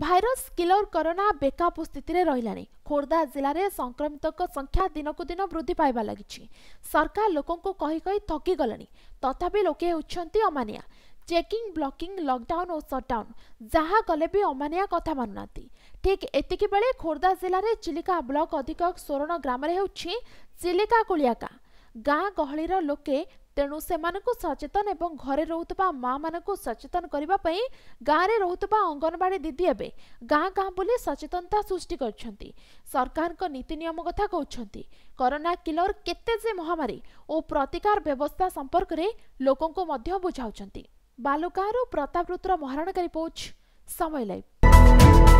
virus killer corona ବେକାବ ସ୍ଥିତିରେ ରହିଲାଣି ଖୋର୍ଦ୍ଧା ଜିଲ୍ଲାରେ ସଂକ୍ରମିତଙ୍କ ସଂଖ୍ୟା ଦିନକୁ ଦିନ ବୃଦ୍ଧି ପାଇବା ଲାଗିଛି ସରକାର ଲୋକଙ୍କୁ କହି କହି ଥକିଗଲେଣି ତଥାପି ଲୋକେ ହେଉଛନ୍ତି ଅମାନିଆ ଚେକିଂ ବ୍ଲକିଂ ଲକଡାଉନ୍ ଓ ସଟ୍ଡାଉନ୍ ଯାହା କଲେ ବି ଅମାନିଆ କଥା ମାନୁନାହାନ୍ତି ଠିକ୍ ଏତିକି ବେଳେ ଖୋର୍ଦ୍ଧା ଜିଲ୍ଲାରେ ଚିଲିକା ବ୍ଲକ ଅଧିକ ସୋରଣ ଗ୍ରାମରେ ହେଉଛି ଚିଲିକା କୁଳିଆକା ଗାଁ ଗହଳିର ଲୋକେ ତେଣୁ ସେମାନଙ୍କୁ ସଚେତନ ଏବଂ ଘରେ ରହୁଥିବା ମାଆମାନଙ୍କୁ ସଚେତନ କରିବା ପାଇଁ ଗାଁରେ ରହୁଥିବା ଅଙ୍ଗନବାଡ଼ି ଦିଦି ଏବେ ଗାଁ ଗାଁ ବୁଲି ସଚେତନତା ସୃଷ୍ଟି କରିଛନ୍ତି ସରକାରଙ୍କ ନୀତି ନିୟମ କଥା କହୁଛନ୍ତି କରୋନା କିଲର କେତେ ଯେ ମହାମାରୀ ଓ ପ୍ରତିକାର ବ୍ୟବସ୍ଥା ସମ୍ପର୍କରେ ଲୋକଙ୍କୁ ମଧ୍ୟ ବୁଝାଉଛନ୍ତି ବାଲୁକାରୁ ପ୍ରତାପ ରୁଦ୍ର ମହାରଣକାରୀ ପୋଚ ସମୟ ଲାଇଭ